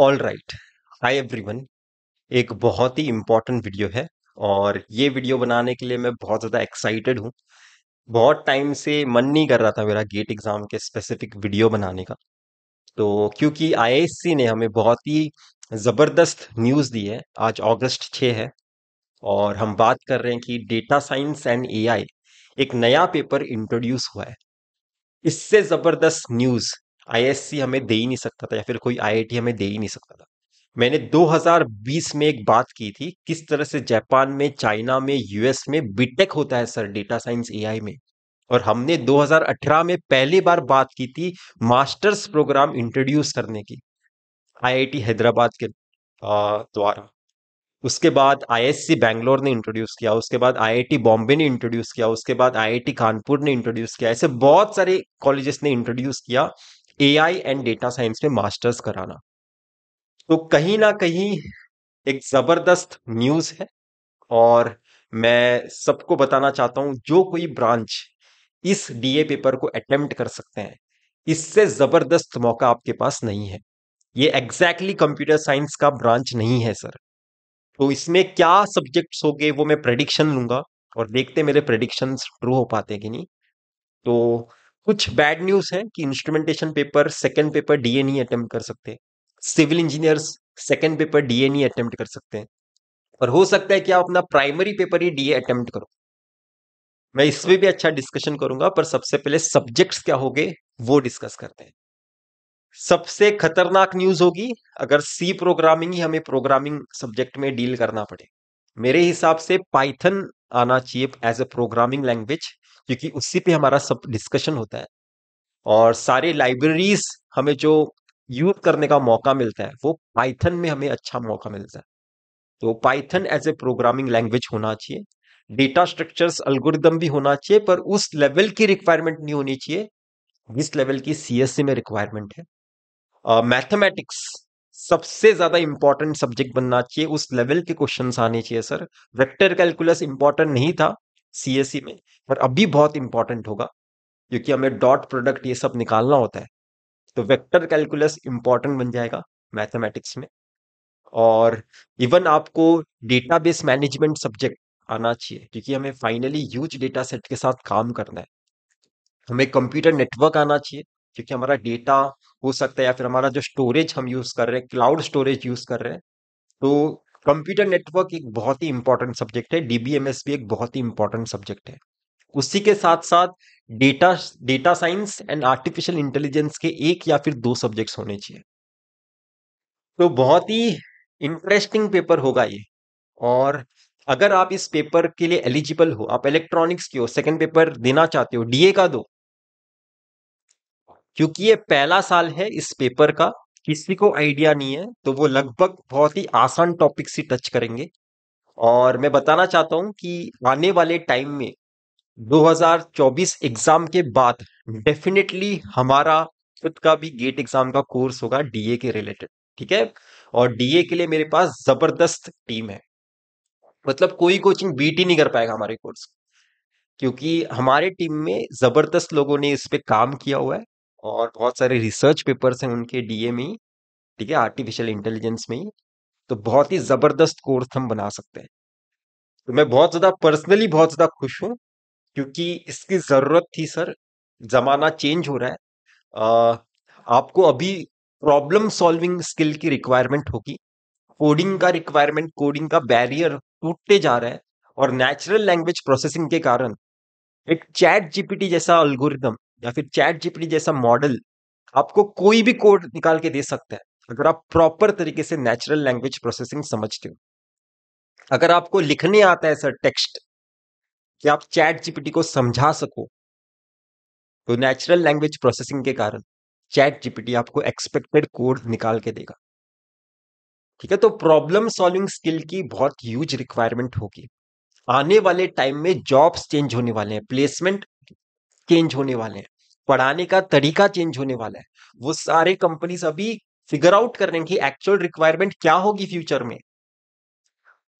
all right every one एक बहुत ही important video है और ये वीडियो बनाने के लिए मैं बहुत ज़्यादा एक्साइटेड हूँ बहुत टाइम से मन नहीं कर रहा था मेरा गेट एग्ज़ाम के स्पेसिफिक वीडियो बनाने का तो क्योंकि आईएससी ने हमें बहुत ही ज़बरदस्त न्यूज़ दी है आज अगस्त छः है और हम बात कर रहे हैं कि डेटा साइंस एंड एआई एक नया पेपर इंट्रोड्यूस हुआ है इससे ज़बरदस्त न्यूज़ आईएससी हमें दे ही नहीं सकता था या फिर कोई आईआईटी हमें दे ही नहीं सकता था मैंने 2020 में एक बात की थी किस तरह से जापान में चाइना में यूएस में बीटेक होता है सर डेटा साइंस एआई में और हमने 2018 में पहली बार बात की थी मास्टर्स प्रोग्राम इंट्रोड्यूस करने की आईआईटी हैदराबाद के द्वारा उसके बाद आईएससी बैंगलोर ने इंट्रोड्यूस किया उसके बाद आईआईटी बॉम्बे ने इंट्रोड्यूस किया उसके बाद आईआईटी कानपुर ने इंट्रोड्यूस किया ऐसे बहुत सारे कॉलेजेस ने इंट्रोड्यूस किया एआई एंड डेटा साइंस में मास्टर्स कराना तो कहीं ना कहीं एक ज़बरदस्त न्यूज़ है और मैं सबको बताना चाहता हूँ जो कोई ब्रांच इस डीए पेपर को अटेम्प्ट कर सकते हैं इससे ज़बरदस्त मौका आपके पास नहीं है ये एग्जैक्टली कंप्यूटर साइंस का ब्रांच नहीं है सर तो इसमें क्या सब्जेक्ट्स होंगे वो मैं प्रडिक्शन लूंगा और देखते मेरे प्रडिक्शन ट्रू हो पाते कि नहीं तो कुछ बैड न्यूज है कि instrumentation paper second paper DA attempt कर सकते हैं civil engineers second paper DA attempt कर सकते हैं और हो सकता है कि आप अपना प्राइमरी पेपर ही डीए अटेम्प्ट करो मैं इस पर भी अच्छा डिस्कशन करूंगा पर सबसे पहले सब्जेक्ट्स क्या हो वो डिस्कस करते हैं सबसे खतरनाक न्यूज होगी अगर सी प्रोग्रामिंग ही हमें प्रोग्रामिंग सब्जेक्ट में डील करना पड़े मेरे हिसाब से पाइथन आना चाहिए एज अ प्रोग्रामिंग लैंग्वेज क्योंकि उसी पे हमारा सब डिस्कशन होता है और सारे लाइब्रेरीज हमें जो यूज करने का मौका मिलता है वो पाइथन में हमें अच्छा मौका मिलता है तो Python as a programming language होना चाहिए डेटा स्ट्रक्चर्स अल्गोरिदम भी होना चाहिए पर उस लेवल की रिक्वायरमेंट नहीं होनी चाहिए जिस लेवल की सीएससी में रिक्वायरमेंट है मैथमेटिक्स uh, सबसे ज्यादा इंपॉर्टेंट सब्जेक्ट बनना चाहिए उस लेवल के क्वेश्चन आने चाहिए सर वेक्टर कैलकुलस इंपॉर्टेंट नहीं था सी e में पर अभी बहुत इंपॉर्टेंट होगा क्योंकि हमें डॉट प्रोडक्ट ये सब निकालना होता है तो वेक्टर कैलकुलस इंपॉर्टेंट बन जाएगा मैथमेटिक्स में और इवन आपको डेटाबेस मैनेजमेंट सब्जेक्ट आना चाहिए क्योंकि हमें फाइनली यूज डेटा सेट के साथ काम करना है हमें कंप्यूटर नेटवर्क आना चाहिए क्योंकि हमारा डेटा हो सकता है या फिर हमारा जो स्टोरेज हम यूज कर रहे हैं क्लाउड स्टोरेज यूज कर रहे हैं तो कंप्यूटर नेटवर्क एक बहुत ही इंपॉर्टेंट सब्जेक्ट है डीबीएमएस भी एक बहुत ही इंपॉर्टेंट सब्जेक्ट है उसी के साथ साथ data data science and artificial intelligence के एक या फिर दो सब्जेक्ट्स होने चाहिए तो बहुत ही इंटरेस्टिंग पेपर होगा ये और अगर आप इस पेपर के लिए एलिजिबल हो आप इलेक्ट्रॉनिक्स के हो सेकेंड पेपर देना चाहते हो डीए का दो क्योंकि ये पहला साल है इस पेपर का किसी को आइडिया नहीं है तो वो लगभग बहुत ही आसान टॉपिक से टच करेंगे और मैं बताना चाहता हूं कि आने वाले टाइम में 2024 एग्जाम के बाद डेफिनेटली हमारा खुद का भी गेट एग्जाम का कोर्स होगा डीए के रिलेटेड ठीक है और डीए के लिए मेरे पास जबरदस्त टीम है मतलब कोई कोचिंग बीट ही नहीं कर पाएगा हमारे कोर्स क्योंकि हमारे टीम में जबरदस्त लोगों ने इस पे काम किया हुआ है और बहुत सारे रिसर्च पेपर्स हैं उनके डीए में ठीक है आर्टिफिशियल इंटेलिजेंस में तो बहुत ही ज़बरदस्त कोर्स हम बना सकते हैं तो मैं बहुत ज़्यादा पर्सनली बहुत ज़्यादा खुश हूँ क्योंकि इसकी ज़रूरत थी सर ज़माना चेंज हो रहा है आ, आपको अभी प्रॉब्लम सॉल्विंग स्किल की रिक्वायरमेंट होगी कोडिंग का रिक्वायरमेंट कोडिंग का बैरियर टूटते जा रहा है और नेचुरल लैंग्वेज प्रोसेसिंग के कारण एक चैट जीपीटी जैसा अल्गोरिदम या फिर चैट जीपीटी जैसा मॉडल आपको कोई भी कोड निकाल के दे सकता है अगर आप प्रॉपर तरीके से नेचुरल लैंग्वेज प्रोसेसिंग समझते हो अगर आपको लिखने आता है सर टेक्स्ट कि आप चैट जीपीटी को समझा सको तो नेचुरल लैंग्वेज प्रोसेसिंग के कारण चैट जीपीटी आपको एक्सपेक्टेड कोड निकाल के देगा ठीक है तो प्रॉब्लम सॉल्विंग स्किल की बहुत ह्यूज रिक्वायरमेंट होगी आने वाले टाइम में जॉब्स चेंज होने वाले हैं प्लेसमेंट चेंज होने वाले हैं पढ़ाने का तरीका चेंज होने वाला है वो सारे कंपनीज अभी फिगर आउट कर रहे हैं कि एक्चुअल रिक्वायरमेंट क्या होगी फ्यूचर में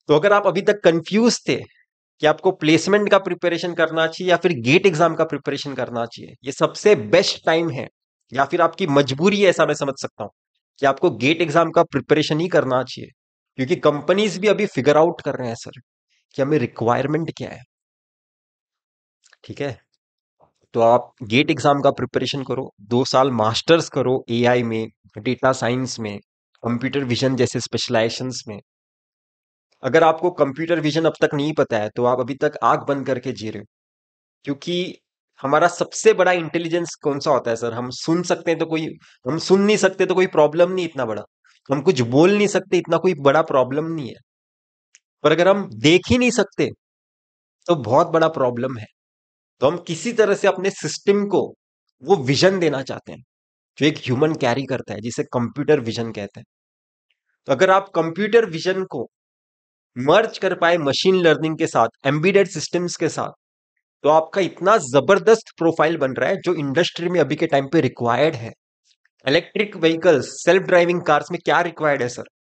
तो अगर आप अभी तक कंफ्यूज थे कि आपको प्लेसमेंट का प्रिपरेशन करना चाहिए या फिर गेट एग्जाम का प्रिपरेशन करना चाहिए ये सबसे बेस्ट टाइम है या फिर आपकी मजबूरी है ऐसा मैं समझ सकता हूँ कि आपको गेट एग्जाम का प्रिपरेशन ही करना चाहिए क्योंकि कंपनीज भी अभी फिगर आउट कर रहे हैं सर कि हमें रिक्वायरमेंट क्या है ठीक है तो आप गेट एग्जाम का प्रिपरेशन करो दो साल मास्टर्स करो एआई में डेटा मतलब साइंस में कंप्यूटर विजन जैसे स्पेशलाइजेशन में अगर आपको कंप्यूटर विजन अब तक नहीं पता है तो आप अभी तक आग बंद करके जी रहे हो क्योंकि हमारा सबसे बड़ा इंटेलिजेंस कौन सा होता है सर हम सुन सकते हैं तो कोई हम सुन नहीं सकते तो कोई प्रॉब्लम नहीं इतना बड़ा हम कुछ बोल नहीं सकते इतना कोई बड़ा प्रॉब्लम नहीं है पर अगर हम देख ही नहीं सकते तो बहुत बड़ा प्रॉब्लम है तो हम किसी तरह से अपने सिस्टम को वो विजन देना चाहते हैं जो एक ह्यूमन कैरी करता है जिसे कंप्यूटर विजन कहते हैं तो अगर आप कंप्यूटर विजन को मर्ज कर पाए मशीन लर्निंग के साथ एम्बीडेड सिस्टम्स के साथ तो आपका इतना जबरदस्त प्रोफाइल बन रहा है जो इंडस्ट्री में अभी के टाइम पे रिक्वायर्ड है electric vehicles self driving cars में क्या रिक्वायर्ड है सर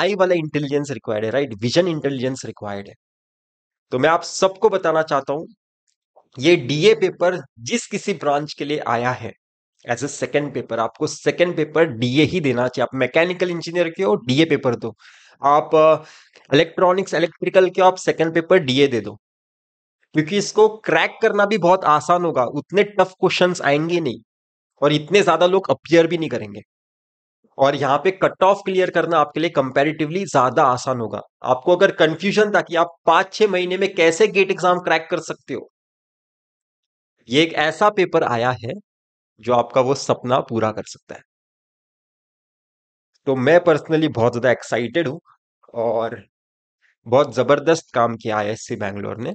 आई वाला इंटेलिजेंस रिक्वायर्ड है राइट विजन इंटेलिजेंस रिक्वायर्ड है तो मैं आप सबको बताना चाहता हूं ये डीए पेपर जिस किसी ब्रांच के लिए आया है एज ए सेकेंड पेपर आपको सेकेंड पेपर डीए ही देना चाहिए आप मैकेनिकल इंजीनियर के हो डीए पेपर दो आप इलेक्ट्रॉनिक्स uh, इलेक्ट्रिकल के हो आप सेकेंड पेपर डीए दे दो क्योंकि इसको क्रैक करना भी बहुत आसान होगा उतने टफ क्वेश्चंस आएंगे नहीं और इतने ज्यादा लोग अपियर भी नहीं करेंगे और यहाँ पे कट ऑफ क्लियर करना आपके लिए कंपेरेटिवली ज्यादा आसान होगा आपको अगर कंफ्यूजन था कि आप पांच छह महीने में कैसे गेट एग्जाम क्रैक कर सकते हो ये एक ऐसा पेपर आया है जो आपका वो सपना पूरा कर सकता है तो मैं पर्सनली बहुत ज्यादा एक्साइटेड हूं और बहुत जबरदस्त काम किया आईएससी बैंगलोर ने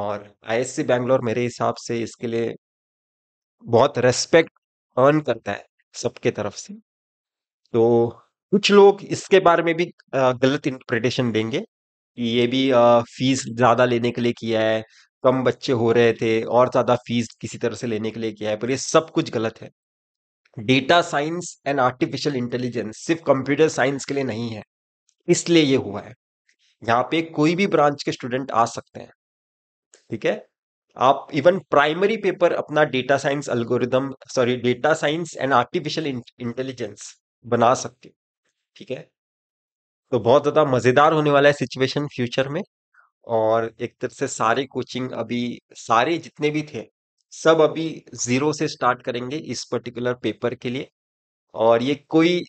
और आईएससी बैंगलोर मेरे हिसाब से इसके लिए बहुत रेस्पेक्ट अर्न करता है सबके तरफ से तो कुछ लोग इसके बारे में भी गलत इंटरप्रिटेशन देंगे कि ये भी फीस ज़्यादा लेने के लिए किया है कम बच्चे हो रहे थे और ज़्यादा फीस किसी तरह से लेने के लिए किया है पर ये सब कुछ गलत है data science and artificial intelligence सिर्फ कंप्यूटर साइंस के लिए नहीं है इसलिए ये हुआ है यहाँ पे कोई भी ब्रांच के स्टूडेंट आ सकते हैं ठीक है आप इवन प्राइमरी पेपर अपना data science algorithm sorry data science and artificial intelligence बना सकते हो ठीक है तो बहुत ज़्यादा मज़ेदार होने वाला है सिचुएशन फ्यूचर में और एक तरह से सारे कोचिंग अभी सारे जितने भी थे सब अभी ज़ीरो से स्टार्ट करेंगे इस पर्टिकुलर पेपर के लिए और ये कोई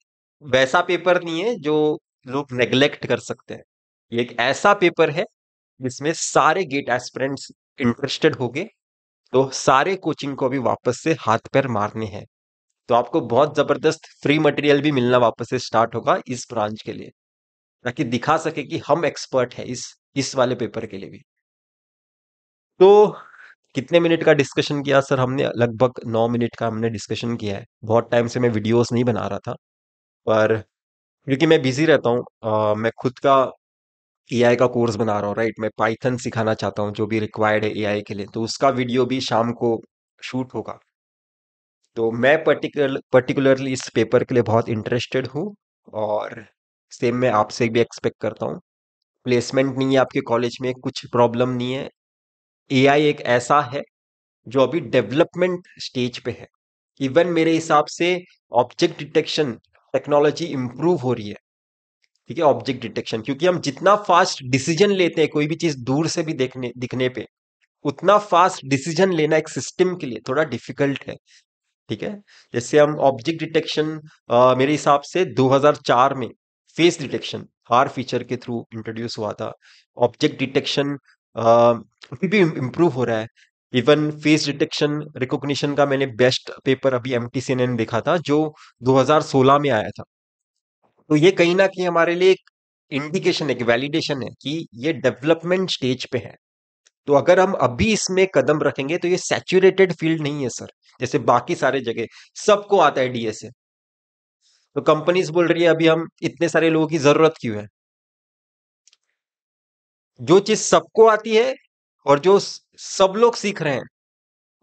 वैसा पेपर नहीं है जो लोग नेग्लेक्ट कर सकते हैं ये एक ऐसा पेपर है जिसमें सारे गेट एस्पिरेंट्स इंटरेस्टेड होंगे तो सारे कोचिंग को अभी वापस से हाथ पैर मारने हैं तो आपको बहुत ज़बरदस्त फ्री मटेरियल भी मिलना वापस से स्टार्ट होगा इस ब्रांच के लिए ताकि दिखा सके कि हम एक्सपर्ट है इस इस वाले पेपर के लिए भी तो कितने मिनट का डिस्कशन किया सर हमने लगभग नौ मिनट का हमने डिस्कशन किया है बहुत टाइम से मैं वीडियोस नहीं बना रहा था पर क्योंकि मैं बिजी रहता हूँ मैं खुद का ए का कोर्स बना रहा हूँ राइट मैं पाइथन सिखाना चाहता हूँ जो भी रिक्वायर्ड है ए के लिए तो उसका वीडियो भी शाम को शूट होगा तो मैं पर्टिकुलर पर्टिकुलरली इस पेपर के लिए बहुत इंटरेस्टेड हूँ और सेम मैं आपसे भी एक्सपेक्ट करता हूँ प्लेसमेंट नहीं है आपके कॉलेज में कुछ प्रॉब्लम नहीं है ए एक ऐसा है जो अभी डेवलपमेंट स्टेज पे है इवन मेरे हिसाब से ऑब्जेक्ट डिटेक्शन टेक्नोलॉजी इम्प्रूव हो रही है ठीक है ऑब्जेक्ट डिटेक्शन क्योंकि हम जितना फास्ट डिसीजन लेते हैं कोई भी चीज़ दूर से भी देखने दिखने पे उतना फास्ट डिसीजन लेना एक सिस्टम के लिए थोड़ा डिफिकल्ट है ठीक है जैसे हम ऑब्जेक्ट डिटेक्शन मेरे हिसाब से 2004 में फेस डिटेक्शन हार फीचर के थ्रू इंट्रोड्यूस हुआ था ऑब्जेक्ट डिटेक्शन अभी भी इम्प्रूव हो रहा है इवन फेस डिटेक्शन रिकॉग्निशन का मैंने बेस्ट पेपर अभी एम ने देखा था जो 2016 में आया था तो ये कहीं ना कहीं हमारे लिए एक इंडिकेशन कि वैलिडेशन है कि ये डेवलपमेंट स्टेज पे है तो अगर हम अभी इसमें कदम रखेंगे तो ये सैचुरेटेड फील्ड नहीं है सर जैसे बाकी सारे जगह सबको आता है डीएसए तो कंपनीज बोल रही है अभी हम इतने सारे लोगों की जरूरत क्यों है जो चीज सबको आती है और जो सब लोग सीख रहे हैं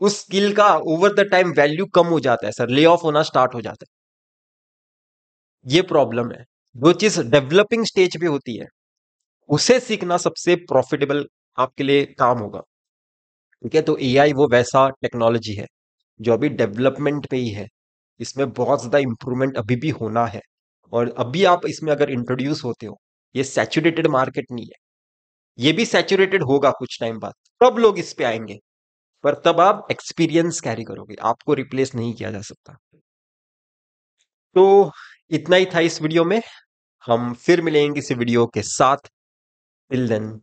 उस स्किल का ओवर द टाइम वैल्यू कम हो जाता है सर ले ऑफ होना स्टार्ट हो जाता है ये प्रॉब्लम है जो चीज डेवलपिंग स्टेज पे होती है उसे सीखना सबसे प्रॉफिटेबल आपके लिए काम होगा ठीक है तो ए वो वैसा टेक्नोलॉजी है जो अभी डेवलपमेंट पे ही है इसमें बहुत ज़्यादा इम्प्रूवमेंट अभी भी होना है और अभी आप इसमें अगर इंट्रोड्यूस होते हो ये सैचुरेटेड मार्केट नहीं है ये भी सैचुरेटेड होगा कुछ टाइम बाद तब लोग इस पे आएंगे पर तब आप एक्सपीरियंस कैरी करोगे आपको रिप्लेस नहीं किया जा सकता तो इतना ही था इस वीडियो में हम फिर मिलेंगे इस वीडियो के साथ टिल देन